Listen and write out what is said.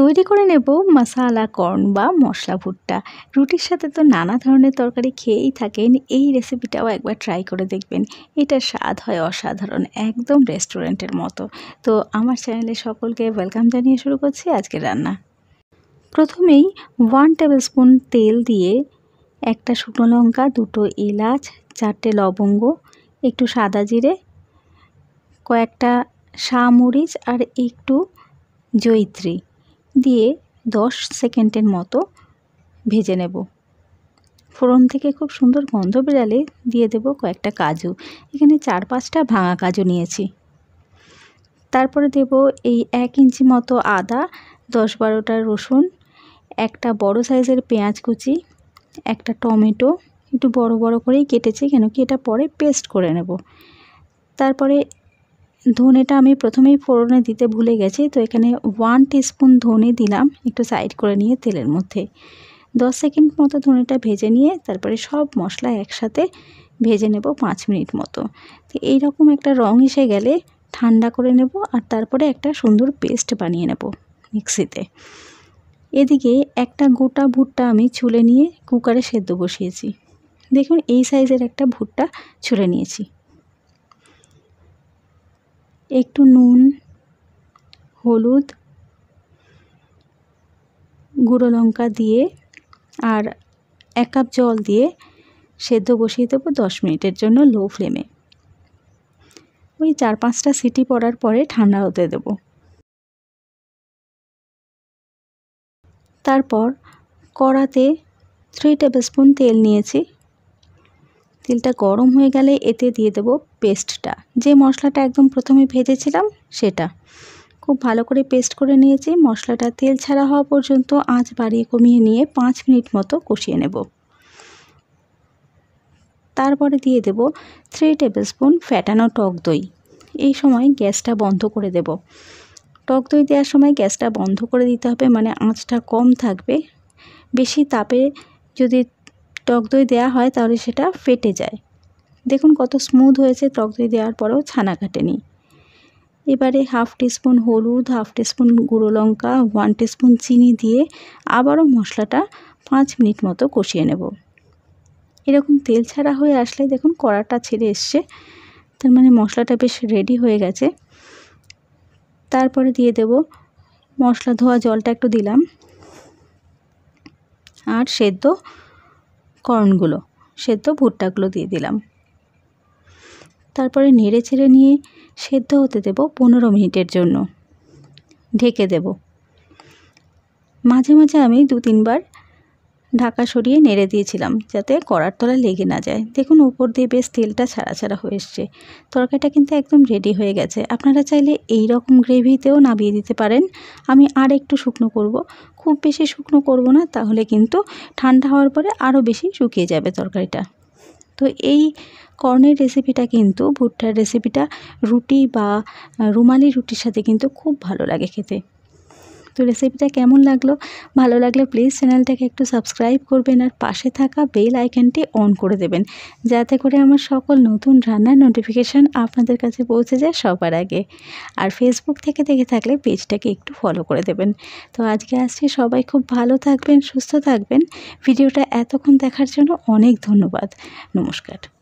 তৈরি করে নেব মশালা কর্ন বা মশলা ভুট্টা রুটির সাথে তো নানা ধরনের তরকারি খেয়েই থাকেন এই রেসিপিটাও একবার ট্রাই করে দেখবেন এটার স্বাদ হয় অসাধারণ একদম রেস্টুরেন্টের মতো তো আমার চ্যানেলে সকলকে ওয়েলকাম জানিয়ে শুরু করছি আজকে রান্না প্রথমেই ওয়ান টেবিল স্পুন তেল দিয়ে একটা শুকনো লঙ্কা দুটো এলাচ চারটে লবঙ্গ একটু সাদা জিরে কয়েকটা মরিচ আর একটু জৈত্রী দিয়ে 10 সেকেন্ডের মতো ভেজে নেব ফোড়ন থেকে খুব সুন্দর গন্ধ বেরালে দিয়ে দেব কয়েকটা কাজু এখানে চার পাঁচটা ভাঙা কাজু নিয়েছি তারপরে দেব এই এক ইঞ্চি মতো আদা দশ বারোটা রসুন একটা বড় সাইজের পেঁয়াজ কুচি একটা টমেটো একটু বড় বড় করেই কেটেছি কেন কি এটা পরে পেস্ট করে নেব তারপরে ধনেটা আমি প্রথমেই ফোড়নে দিতে ভুলে গেছি তো এখানে ওয়ান টিস্পুন ধনে দিলাম একটু সাইড করে নিয়ে তেলের মধ্যে দশ সেকেন্ড মতো ধনেটা ভেজে নিয়ে তারপরে সব মশলা একসাথে ভেজে নেব পাঁচ মিনিট মতো তো এইরকম একটা রং এসে গেলে ঠান্ডা করে নেব আর তারপরে একটা সুন্দর পেস্ট বানিয়ে নেব মিক্সিতে এদিকে একটা গোটা ভুট্টা আমি ছুলে নিয়ে কুকারে সেদ্ধ বসিয়েছি দেখুন এই সাইজের একটা ভুট্টা ছুলে নিয়েছি একটু নুন হলুদ গুঁড়ো লঙ্কা দিয়ে আর এক কাপ জল দিয়ে সেদ্ধ বসিয়ে দেবো দশ মিনিটের জন্য লো ফ্লেমে ওই চার পাঁচটা সিটি পড়ার পরে ঠান্ডা হতে দেব তারপর কড়াতে থ্রি স্পুন তেল নিয়েছি তেলটা গরম হয়ে গেলে এতে দিয়ে দেবো পেস্টটা যে মশলাটা একদম প্রথমে ভেজেছিলাম সেটা খুব ভালো করে পেস্ট করে নিয়েছি মশলাটা তেল ছাড়া হওয়া পর্যন্ত আঁচ বাড়িয়ে কমিয়ে নিয়ে পাঁচ মিনিট মতো কষিয়ে নেব তারপরে দিয়ে দেব থ্রি টেবিলস্পুন ফ্যাটানো টক দই এই সময় গ্যাসটা বন্ধ করে দেব টক দই দেওয়ার সময় গ্যাসটা বন্ধ করে দিতে হবে মানে আঁচটা কম থাকবে বেশি তাপে যদি টক দই দেওয়া হয় তাহলে সেটা ফেটে যায় দেখুন কত স্মুথ হয়েছে টক দই দেওয়ার পরেও ছানা কাটেনি এবারে হাফ টিস্পুন হলুদ হাফ টিস্পুন গুঁড়ো লঙ্কা ওয়ান টিস্পুন চিনি দিয়ে আবারও মশলাটা পাঁচ মিনিট মতো কষিয়ে নেব এরকম তেল ছাড়া হয়ে আসলে দেখুন কড়াটা ছেড়ে এসছে তার মানে মশলাটা বেশ রেডি হয়ে গেছে তারপরে দিয়ে দেব মশলা ধোয়া জলটা একটু দিলাম আর সেদ্ধ কর্নগুলো সেদ্ধ ভুট্টাগুলো দিয়ে দিলাম তারপরে নেড়ে ছেড়ে নিয়ে সেদ্ধ হতে দেব পনেরো মিনিটের জন্য ঢেকে দেব মাঝে মাঝে আমি দু তিনবার ঢাকা সরিয়ে নেড়ে দিয়েছিলাম যাতে কড়ার তলা লেগে না যায় দেখুন উপর দিয়ে বেশ তেলটা ছাড়া ছাড়া হয়ে এসছে তরকারিটা কিন্তু একদম রেডি হয়ে গেছে আপনারা চাইলে এই রকম গ্রেভিতেও নামিয়ে দিতে পারেন আমি আর একটু শুকনো করব। খুব বেশি শুকনো করব না তাহলে কিন্তু ঠান্ডা হওয়ার পরে আরও বেশি শুকিয়ে যাবে তরকারিটা তো এই কর্নের রেসিপিটা কিন্তু ভুট্টার রেসিপিটা রুটি বা রুমালি রুটির সাথে কিন্তু খুব ভালো লাগে খেতে তো রেসিপিটা কেমন লাগলো ভালো লাগলে প্লিজ চ্যানেলটাকে একটু সাবস্ক্রাইব করবেন আর পাশে থাকা বেল আইকনটি অন করে দেবেন যাতে করে আমার সকল নতুন রান্নার নোটিফিকেশান আপনাদের কাছে পৌঁছে যায় সবার আগে আর ফেসবুক থেকে দেখে থাকলে পেজটাকে একটু ফলো করে দেবেন তো আজকে আসছি সবাই খুব ভালো থাকবেন সুস্থ থাকবেন ভিডিওটা এতক্ষণ দেখার জন্য অনেক ধন্যবাদ নমস্কার